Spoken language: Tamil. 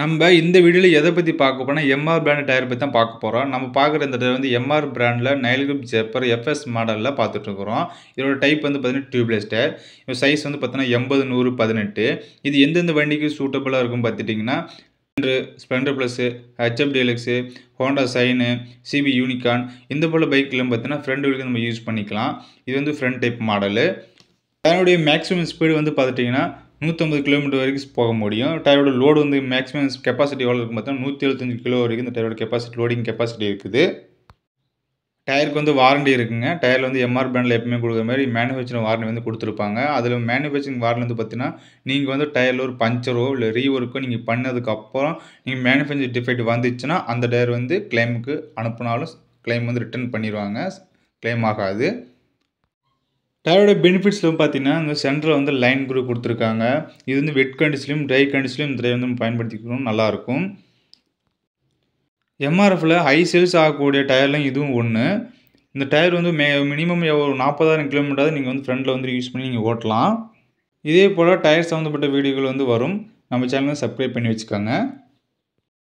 நம்ம இந்த வீடியோவில் எதை பற்றி பார்க்க போனால் எம்ஆர் பிராண்ட் டயர் பற்றி தான் பார்க்க போகிறோம் நம்ம பார்க்குற இந்த டயர் வந்து எம்ஆர் பிராண்டில் நைல் ஜெப்பர் எஃப்எஸ் மாடலில் பார்த்துட்ருக்குறோம் இதோட டைப் வந்து பார்த்திங்கன்னா டியூப்லெஸ் டயர் இப்போ சைஸ் வந்து பார்த்தீங்கன்னா எண்பது நூறு பதினெட்டு இது எந்தெந்த வண்டிக்கு சூட்டபுளாக இருக்கும் பார்த்துட்டிங்கன்னா Splendor plus HF Deluxe Honda Shine CB Unicorn இந்த போல் பைக்கெலாம் பார்த்தீங்கன்னா ஃப்ரண்ட் வீலுக்கு நம்ம யூஸ் பண்ணிக்கலாம் இது வந்து ஃப்ரண்ட் டைப் மாடலு அதனுடைய மேக்ஸிமம் ஸ்பீடு வந்து பார்த்துட்டிங்கன்னா நூற்றம்பது கிலோமீட்டர் வரைக்கும் போக முடியும் டயரோட லோடு வந்து மேக்ஸிமம் கெப்பாசிட்டி எவ்வளோ இருக்கும் பார்த்தா நூற்றி எழுபத்தஞ்சு கிலோ வரைக்கும் இந்த டயரோட கெப்பாசிட்டி லோடிங் கெப்பாசிட்டி இருக்குது டயருக்கு வந்து வாரண்டி இருக்குங்க டயரில் வந்து எம்ஆர் பிராண்டில் எப்பவுமே கொடுக்குற மாதிரி மேனுஃபேக்சரிங் வாரண்டி வந்து கொடுத்துருப்பாங்க அதில் மேனுஃபேக்சரிங் வாரண்டி வந்து பார்த்தீங்கன்னா நீங்கள் வந்து டயரில் ஒரு பஞ்சரோ இல்லை ரீஒர்க்கோ நீங்கள் பண்ணதுக்கப்புறம் நீங்கள் மேனுஃபேக்சர் டிஃபெக்ட் வந்துச்சுன்னா அந்த டயர் வந்து கிளைமுக்கு அனுப்புனாலும் கிளைம் வந்து ரிட்டர்ன் பண்ணிடுவாங்க கிளைம் ஆகாது டயரோட பெனிஃபிட்ஸ்லாம் வந்து பார்த்தீங்கன்னா அங்கே சென்டரில் வந்து லைன் குரூப் கொடுத்துருக்காங்க இது வந்து வெட் கண்டிஷன்லையும் ட்ரை கண்டிஷன்லையும் இந்த டயர் வந்து பயன்படுத்திக்கணும் நல்லாயிருக்கும் எம்ஆர்எஃப்பில் ஹை சேல்ஸ் ஆகக்கூடிய டயர்லாம் இதுவும் ஒன்று இந்த டயர் வந்து மே மினிமம் ஒரு நாற்பதாயிரம் கிலோமீட்டராக நீங்கள் வந்து ஃப்ரெண்டில் வந்து யூஸ் பண்ணி நீங்கள் ஓட்டலாம் இதே போல் டயர் சம்மந்தப்பட்ட வீடியோக்கள் வந்து வரும் நம்ம சேனலில் சப்ஸ்கிரைப் பண்ணி வச்சுக்கோங்க